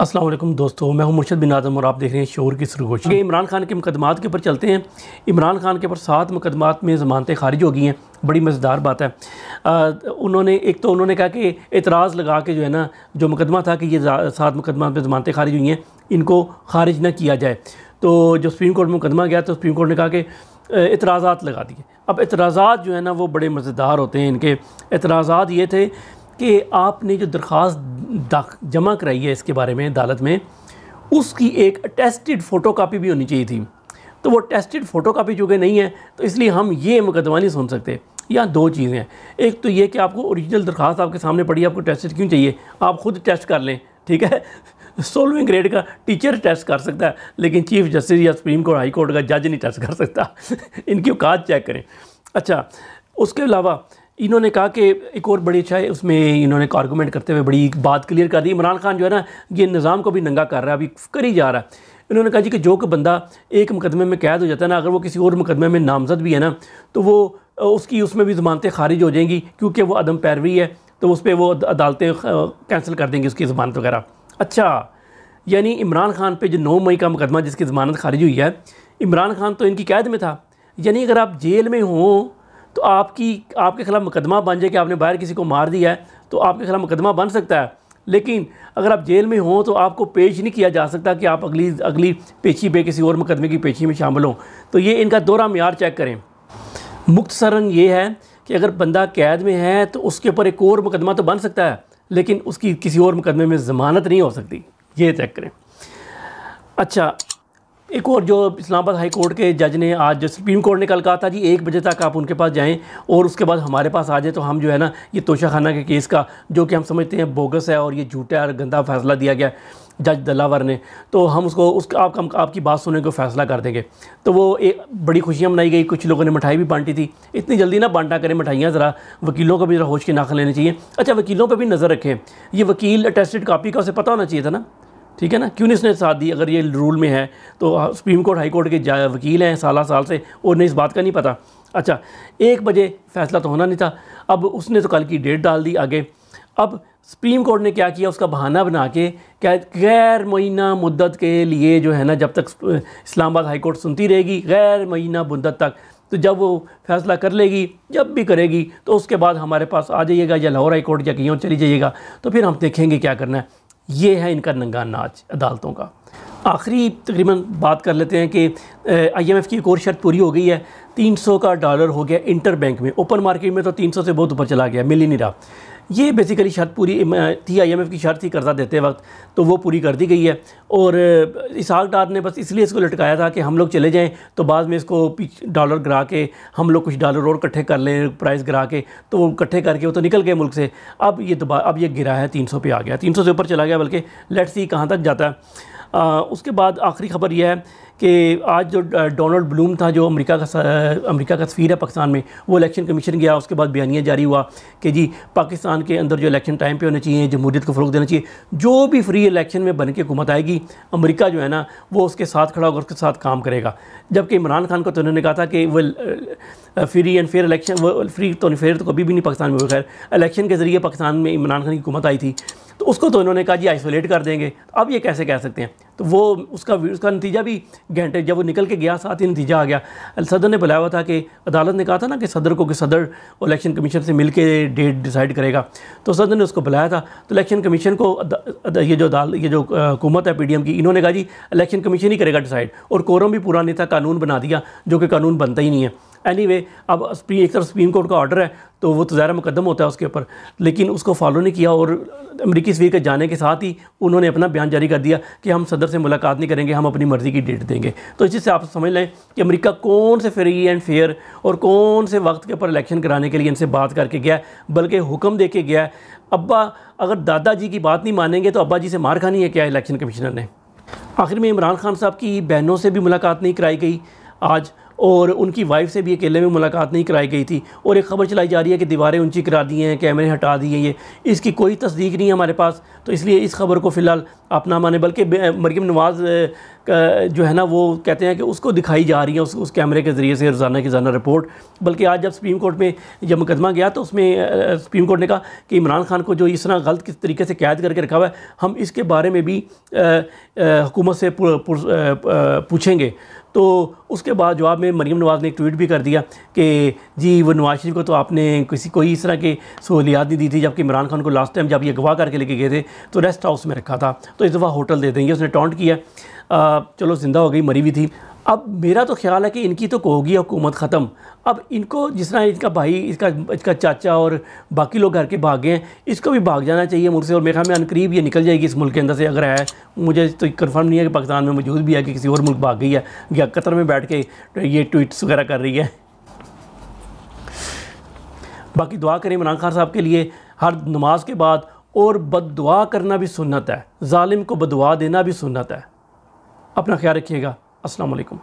असलम दोस्तों मैं हूं मुर्शद बिन आजम और आप देख रहे हैं शोर की सरगोशी ये इमरान खान के मुकदमात के ऊपर चलते हैं इमरान खान के ऊपर सात मुकदमात में ज़मानतें खारिज हो गई हैं बड़ी मज़ेदार बात है आ, उन्होंने एक तो उन्होंने कहा कि एतराज़ लगा के जो है ना जो मुकदमा था कि ये सात मुकदमा में ज़मानतें खारिज हुई हैं इनको खारिज ना किया जाए तो जो सुप्रीम कोर्ट में मुकदमा गया तो सुप्रीम कोर्ट ने कहा कि एतराज़ात लगा दिए अब एतराज़ात जो है ना वो बड़े मज़ेदार होते हैं इनके एतराज ये थे कि आपने जो दरख्वास्त जमा कराई है इसके बारे में अदालत में उसकी एक टेस्टेड फ़ोटो कापी भी होनी चाहिए थी तो वो टेस्टेड फ़ोटो कापी चूँकि नहीं है तो इसलिए हम ये मुकदमा नहीं सुन सकते यहाँ दो चीज़ें हैं एक तो ये कि आपको ओरिजिनल दरख्वास्त आपके सामने पड़ी आपको टेस्टेड क्यों चाहिए आप खुद टेस्ट कर लें ठीक है सोलहवें ग्रेड का टीचर टेस्ट कर सकता है लेकिन चीफ जस्टिस या सुप्रीम कोर्ट हाई कोर्ट का जज नहीं टेस्ट कर सकता इनकी औकात चेक करें अच्छा उसके अलावा इन्होंने कहा कि एक और बड़ी अच्छा है उसमें इन्होंने एक आर्गूमेंट करते हुए बड़ी बात क्लियर कर दी इमरान खान जो है ना ये निज़ाम को भी नंगा कर रहा है अभी कर ही जा रहा है इन्होंने कहा जी कि जो कि बंदा एक मुकदमे में कैद हो जाता है ना अगर वो किसी और मुकदमे में नामजद भी है ना तो वो उसकी उसमें भी ज़मानतें खारिज हो जाएंगी क्योंकि वो अदम पैरवी है तो उस पर वो अदालतें कैंसिल कर देंगी उसकी ज़मानत वगैरह अच्छा यानी इमरान खान पर जो नौ मई का मुकदमा जिसकी ज़मानत खारिज हुई है इमरान खान तो इनकी कैद में था यानी अगर आप जेल में हों तो आपकी आपके खिलाफ मुकदमा बन जाए कि आपने बाहर किसी को मार दिया है तो आपके खिलाफ मुकदमा बन सकता है लेकिन अगर आप जेल में हों तो आपको पेश नहीं किया जा सकता कि आप अगली अगली पेशी पे किसी और मुकदमे की पेशी में शामिल हों तो ये इनका दोहरा मैार चेक करें मुख्त सरंग ये है कि अगर बंदा कैद में है तो उसके ऊपर एक और मुकदमा तो बन सकता है लेकिन उसकी किसी और मुकदमे में ज़मानत नहीं हो सकती ये चेक करें अच्छा एक और जो इस्लामाबाद हाई कोर्ट के जज ने आज सुप्रीम कोर्ट ने कल कहा था जी एक बजे तक आप उनके पास जाएं और उसके बाद हमारे पास आ जाए तो हम जो है ना ये तोशाखाना के केस का जो कि हम समझते हैं बोगस है और ये झूठा और गंदा फैसला दिया गया जज दलावर ने तो हम उसको उस आपका हम आपकी बात सुनने को फैसला कर देंगे तो वो एक बड़ी खुशियाँ मनाई गई कुछ लोगों ने मिठाई भी बांटी थी इतनी जल्दी ना बांटा करें मिठाइयाँ ज़रा वकीलों को भी ज़रा होश के नाखा लेने चाहिए अच्छा वकीलों पर भी नज़र रखें ये वकील अटेस्टेड कापी का उसे पता होना चाहिए था ना ठीक है ना क्यों नहीं इसने साथ दी अगर ये रूल में है तो हाँ, सुप्रीम कोर्ट हाई कोर्ट के वकील हैं साल साल से और इस बात का नहीं पता अच्छा एक बजे फैसला तो होना नहीं था अब उसने तो कल की डेट डाल दी आगे अब सुप्रीम कोर्ट ने क्या किया उसका बहाना बना के क्या गैर महीना मुद्दत के लिए जो है ना जब तक इस्लामाबाद हाई कोर्ट सुनती रहेगी गैर महीना मुद्दत तक तो जब वो फैसला कर लेगी जब भी करेगी तो उसके बाद हमारे पास आ जाइएगा या लाहौर हाई कोर्ट या कहीं और चली जाइएगा तो फिर हम देखेंगे क्या करना है ये है इनका नंगा नाच अदालतों का आखिरी तकरीबन बात कर लेते हैं कि आईएमएफ की एक और शर्त पूरी हो गई है 300 का डॉलर हो गया इंटर बैंक में ओपन मार्केट में तो 300 से बहुत ऊपर चला गया मिल ही नहीं रहा ये बेसिकली शर्त पूरी थी आईएमएफ की शर्त थी कर्जा देते वक्त तो वो पूरी कर दी गई है और इसहाक डार ने बस इसलिए इसको लटकाया था कि हम लोग चले जाएँ तो बाद में इसको डॉलर गिरा के हम लोग कुछ डॉलर और इकट्ठे कर लें प्राइस गिरा के तो वो इकट्ठे करके वो तो निकल गए मुल्क से अब ये दोबारा अब ये गिरा है तीन सौ पे आ गया तीन सौ से ऊपर चला गया बल्कि लेट्स सी कहाँ तक जाता है आ, उसके बाद आखिरी खबर यह है कि आज जो डोनाल्ड ब्लूम था जो अमेरिका का अमेरिका का सफ़ीर है पाकिस्तान में वो इलेक्शन कमीशन गया उसके बाद बयानिया जारी हुआ कि जी पाकिस्तान के अंदर जो इलेक्शन टाइम पे होने चाहिए जमहूरीत को फ़रोग देना चाहिए जो भी फ्री इलेक्शन में बन के हुकूमत आएगी अमरीका जो है ना वो उसके साथ खड़ा होगा उसके साथ काम करेगा जबकि इमरान खान को तो उन्होंने कहा था कि वो फ्री एंड फेयर इलेक्शन वो फ्री तो फेयर तो कभी भी नहीं पाकिस्तान में खैर इलेक्शन के ज़रिए पाकिस्तान में इमरान खान की हुकूमत आई थी तो उसको तो इन्होंने कहा जी आइसोलेट कर देंगे अब ये कैसे कह सकते हैं तो वो उसका उसका नतीजा भी घंटे जब वो निकल के गया साथ ही नतीजा आ गया सदर ने बुलाया हुआ था कि अदालत ने कहा था ना कि सदर को कि सदर इलेक्शन कमीशन से मिल के डेट डिसाइड करेगा तो सदर ने उसको बुलाया था तो इलेक्शन कमीशन को अद, अद, ये जो अदाल ये जो हुकूमत है पी की इन्होंने कहा जी इलेक्शन कमीशन ही करेगा डिसाइड और कोरम भी पूरा नहीं था कानून बना दिया जो कि कानून बनता ही नहीं है एनी anyway, अब एक तरफ सुप्रीम कोर्ट का ऑर्डर है तो वो तो ज़्यादा मुकदम होता है उसके ऊपर लेकिन उसको फॉलो नहीं किया और अमरीकी सफीर के जाने के साथ ही उन्होंने अपना बयान जारी कर दिया कि हम सदर से मुलाकात नहीं करेंगे हम अपनी मर्ज़ी की डेट देंगे तो इसी से आप समझ लें कि अमरीका कौन से फ्री एंड फेयर और कौन से वक्त के ऊपर इलेक्शन कराने के लिए इनसे बात करके गया बल्कि हुक्म दे के गया अब्बा अगर दादाजी की बात नहीं मानेंगे तो अब्बा जी से मार खानी है क्या इलेक्शन कमिश्नर ने आखिर में इमरान खान साहब की बहनों से भी मुलाकात नहीं कराई गई आज और उनकी वाइफ से भी अकेले में मुलाकात नहीं कराई गई थी और एक खबर चलाई जा रही है कि दीवारें ऊंची करा दी हैं कैमरे हटा दिए ये इसकी कोई तस्दीक नहीं है हमारे पास तो इसलिए इस खबर को फ़िलहाल आप ना माने बल्कि मरियम नवाज़ जो है ना वो कहते हैं कि उसको दिखाई जा रही है उस उस कैमरे के ज़रिए से रोज़ाना की रोज़ाना रिपोर्ट बल्कि आज जब सुप्रीम कोर्ट में जब मुकदमा गया तो उसमें सुप्रीम कोर्ट ने कहा कि इमरान खान को जो इस तरह गलत किस तरीके से कैद करके रखा हुआ है हम इसके बारे में भी हुकूमत से पूछेंगे तो उसके बाद जवाब में मरीम नवाज़ ने एक ट्वीट भी कर दिया कि जी वो नवाज शरीफ को तो आपने किसी कोई इस तरह की सहूलियात नहीं दी थी जबकि इमरान खान को लास्ट टाइम जब ये अगवा करके लेके गए थे तो रेस्ट हाउस में रखा था तो इस दफ़ा होटल दे देंगे उसने टॉन्ट किया आ, चलो ज़िंदा हो गई मरी हुई थी अब मेरा तो ख्याल है कि इनकी तो होगी हुकूमत ख़त्म अब इनको जिस तरह इनका भाई इसका इसका चाचा और बाकी लोग घर के भाग गए हैं इसको भी भाग जाना चाहिए मुझसे और मेरे ख्याल में अनकरीब ये निकल जाएगी इस मुल्क के अंदर से अगर है मुझे तो कन्फर्म नहीं है कि पाकिस्तान में मौजूद भी है कि किसी और मुल्क भाग गई है या कतर में बैठ के ये ट्वीट्स वगैरह कर रही है बाकी दुआ करें इमरान खान साहब के लिए हर नमाज के बाद और बद करना भी सुनत है ालिम को बदवा देना भी सुनत है अपना ख्याल रखिएगा আসসালামু আলাইকুম